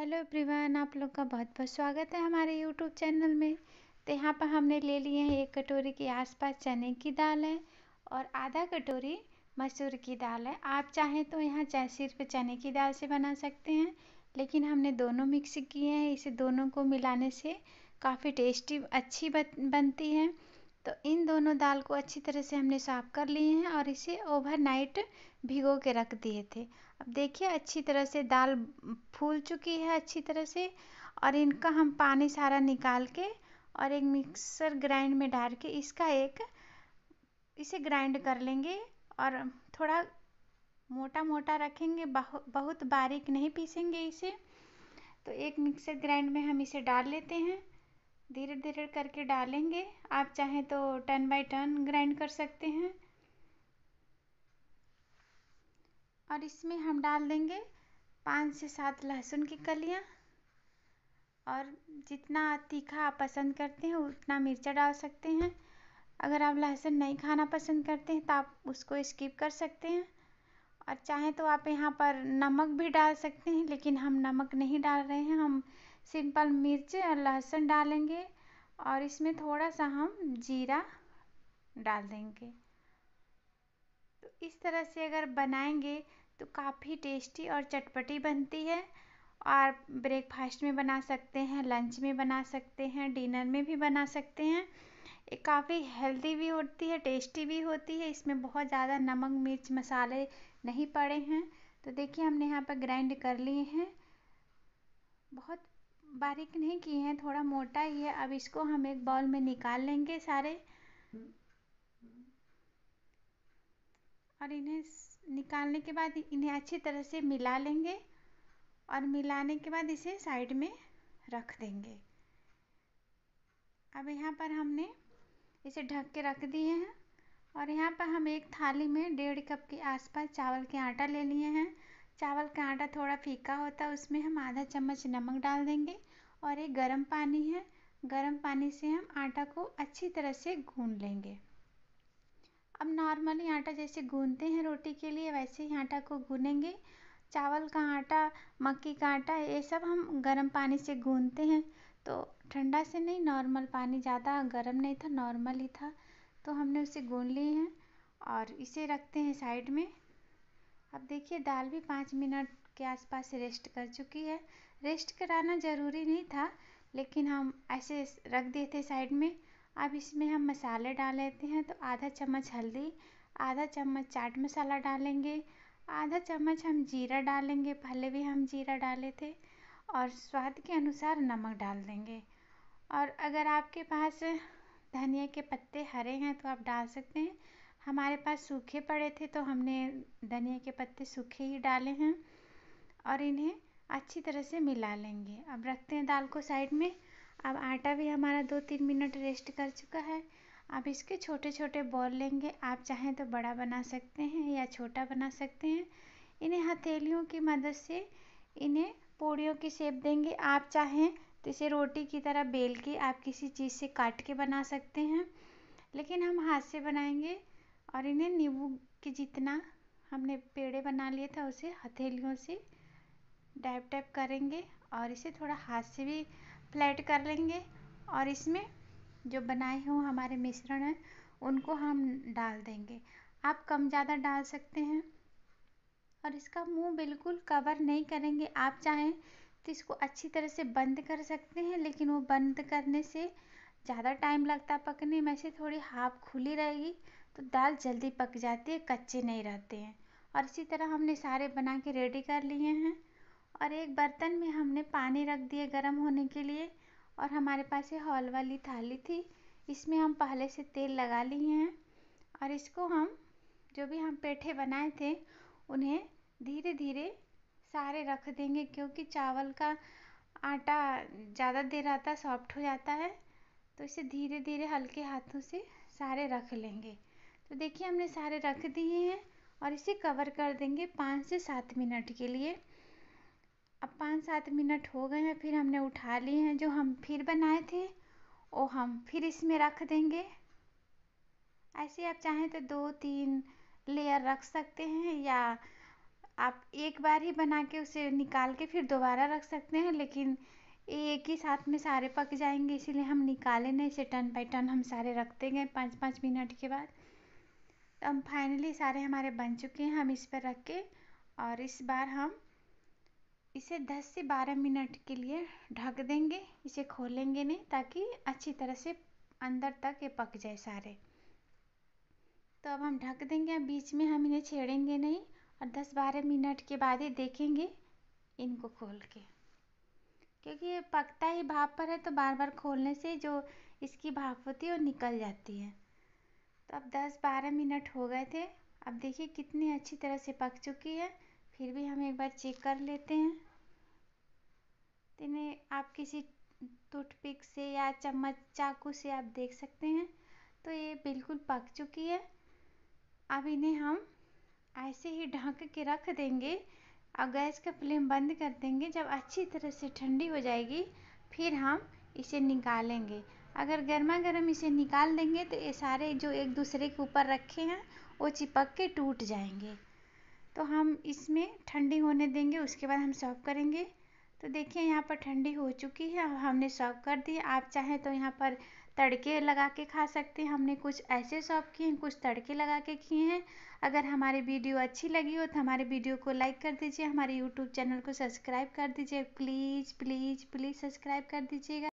hello everyone आप लोग का बहुत बहुत स्वागत है हमारे यूट्यूब चैनल में तो यहाँ पर हमने ले लिए हैं एक कटोरी के आसपास चने की दाल है और आधा कटोरी मसूर की दाल है आप चाहें तो यहाँ चाहे सिर्फ चने की दाल से बना सकते हैं लेकिन हमने दोनों मिक्स किए हैं इसे दोनों को मिलाने से काफ़ी टेस्टी अच्छी बनती है तो इन दोनों दाल को अच्छी तरह से हमने साफ़ कर लिए हैं और इसे ओवरनाइट भिगो के रख दिए थे अब देखिए अच्छी तरह से दाल फूल चुकी है अच्छी तरह से और इनका हम पानी सारा निकाल के और एक मिक्सर ग्राइंड में डाल के इसका एक इसे ग्राइंड कर लेंगे और थोड़ा मोटा मोटा रखेंगे बहु, बहुत बारीक नहीं पीसेंगे इसे तो एक मिक्सर ग्राइंड में हम इसे डाल लेते हैं धीरे धीरे करके डालेंगे आप चाहें तो टर्न बाय टर्न ग्राइंड कर सकते हैं और इसमें हम डाल देंगे पाँच से सात लहसुन की कलियाँ और जितना तीखा आप पसंद करते हैं उतना मिर्चा डाल सकते हैं अगर आप लहसुन नहीं खाना पसंद करते हैं तो आप उसको स्किप कर सकते हैं और चाहें तो आप यहाँ पर नमक भी डाल सकते हैं लेकिन हम नमक नहीं डाल रहे हैं हम सिंपल मिर्च लहसुन डालेंगे और इसमें थोड़ा सा हम जीरा डाल देंगे तो इस तरह से अगर बनाएंगे तो काफ़ी टेस्टी और चटपटी बनती है और ब्रेकफास्ट में बना सकते हैं लंच में बना सकते हैं डिनर में भी बना सकते हैं ये काफ़ी हेल्दी भी होती है टेस्टी भी होती है इसमें बहुत ज़्यादा नमक मिर्च मसाले नहीं पड़े हैं तो देखिए हमने यहाँ पर ग्राइंड कर लिए हैं बहुत बारीक नहीं किए हैं थोड़ा मोटा ही है अब इसको हम एक बाउल में निकाल लेंगे सारे और इन्हें निकालने के बाद इन्हें अच्छी तरह से मिला लेंगे और मिलाने के बाद इसे साइड में रख देंगे अब यहाँ पर हमने इसे ढक के रख दिए हैं और यहाँ पर हम एक थाली में डेढ़ कप के आसपास चावल के आटा ले लिए हैं चावल का आटा थोड़ा फीका होता है उसमें हम आधा चम्मच नमक डाल देंगे और एक गर्म पानी है गर्म पानी से हम आटा को अच्छी तरह से गून लेंगे अब नॉर्मली आटा जैसे गूंदते हैं रोटी के लिए वैसे ही आटा को गूनेंगे चावल का आटा मक्की का आटा ये सब हम गर्म पानी से गूंदते हैं तो ठंडा से नहीं नॉर्मल पानी ज़्यादा गर्म नहीं था नॉर्मल ही था तो हमने उसे गून लिए हैं और इसे रखते हैं साइड में अब देखिए दाल भी पाँच मिनट के आसपास रेस्ट कर चुकी है रेस्ट कराना ज़रूरी नहीं था लेकिन हम ऐसे रख दिए थे साइड में अब इसमें हम मसाले डाल लेते हैं तो आधा चम्मच हल्दी आधा चम्मच चाट मसाला डालेंगे आधा चम्मच हम जीरा डालेंगे पहले भी हम जीरा डाले थे और स्वाद के अनुसार नमक डाल देंगे और अगर आपके पास धनिया के पत्ते हरे हैं तो आप डाल सकते हैं हमारे पास सूखे पड़े थे तो हमने धनिया के पत्ते सूखे ही डाले हैं और इन्हें अच्छी तरह से मिला लेंगे अब रखते हैं दाल को साइड में अब आटा भी हमारा दो तीन मिनट रेस्ट कर चुका है अब इसके छोटे छोटे बॉल लेंगे आप चाहें तो बड़ा बना सकते हैं या छोटा बना सकते हैं इन्हें हथेलियों की मदद से इन्हें पूड़ियों की शेप देंगे आप चाहें तो इसे रोटी की तरह बेल के आप किसी चीज़ से काट के बना सकते हैं लेकिन हम हाथ से बनाएंगे और इन्हें नींबू के जितना हमने पेड़े बना लिए था उसे हथेलियों से डैप टैप करेंगे और इसे थोड़ा हाथ से भी फ्लैट कर लेंगे और इसमें जो बनाए हुए हमारे मिश्रण हैं उनको हम डाल देंगे आप कम ज़्यादा डाल सकते हैं और इसका मुंह बिल्कुल कवर नहीं करेंगे आप चाहें तो इसको अच्छी तरह से बंद कर सकते हैं लेकिन वो बंद करने से ज़्यादा टाइम लगता है पकने में से थोड़ी हाफ खुली रहेगी तो दाल जल्दी पक जाती है कच्चे नहीं रहते हैं और इसी तरह हमने सारे बना के रेडी कर लिए हैं और एक बर्तन में हमने पानी रख दिए गर्म होने के लिए और हमारे पास ये हॉल वाली थाली थी इसमें हम पहले से तेल लगा लिए हैं और इसको हम जो भी हम पेठे बनाए थे उन्हें धीरे धीरे सारे रख देंगे क्योंकि चावल का आटा ज़्यादा देर आता सॉफ्ट हो जाता है तो इसे धीरे धीरे हल्के हाथों से सारे रख लेंगे तो देखिए हमने सारे रख दिए हैं और इसे कवर कर देंगे पाँच से सात मिनट के लिए अब पाँच सात मिनट हो गए हैं फिर हमने उठा लिए हैं जो हम फिर बनाए थे वो हम फिर इसमें रख देंगे ऐसे आप चाहें तो दो तीन लेयर रख सकते हैं या आप एक बार ही बना के उसे निकाल के फिर दोबारा रख सकते हैं लेकिन एक ही साथ में सारे पक जाएंगे इसीलिए हम निकाले नहीं इसे टन बाई टन हम सारे रखते गए पाँच पाँच मिनट के बाद तो हम फाइनली सारे हमारे बन चुके हैं हम इस पर रख के और इस बार हम इसे 10 से 12 मिनट के लिए ढक देंगे इसे खोलेंगे नहीं ताकि अच्छी तरह से अंदर तक ये पक जाए सारे तो अब हम ढक देंगे अब बीच में हम इन्हें छेड़ेंगे नहीं और 10-12 मिनट के बाद ही देखेंगे इनको खोल के क्योंकि ये पकता ही भाप पर है तो बार बार खोलने से जो इसकी भाप होती है वो निकल जाती है तो अब दस बारह मिनट हो गए थे अब देखिए कितनी अच्छी तरह से पक चुकी है फिर भी हम एक बार चेक कर लेते हैं तो इन्हें आप किसी टूथपिक से या चम्मच चाकू से आप देख सकते हैं तो ये बिल्कुल पक चुकी है अब इन्हें हम ऐसे ही ढक के रख देंगे और गैस का फ्लेम बंद कर देंगे जब अच्छी तरह से ठंडी हो जाएगी फिर हम इसे निकालेंगे अगर गर्मा गर्म इसे निकाल देंगे तो ये सारे जो एक दूसरे के ऊपर रखे हैं वो चिपक के टूट जाएंगे तो हम इसमें ठंडी होने देंगे उसके बाद हम सर्व करेंगे तो देखिए यहाँ पर ठंडी हो चुकी है हमने सर्व कर दी आप चाहें तो यहाँ पर तड़के लगा के खा सकते हैं हमने कुछ ऐसे सर्व किए हैं कुछ तड़के लगा के किए हैं अगर हमारी वीडियो अच्छी लगी हो तो हमारे वीडियो को लाइक कर दीजिए हमारे यूट्यूब चैनल को सब्सक्राइब कर दीजिए प्लीज़ प्लीज़ प्लीज़ सब्सक्राइब कर दीजिएगा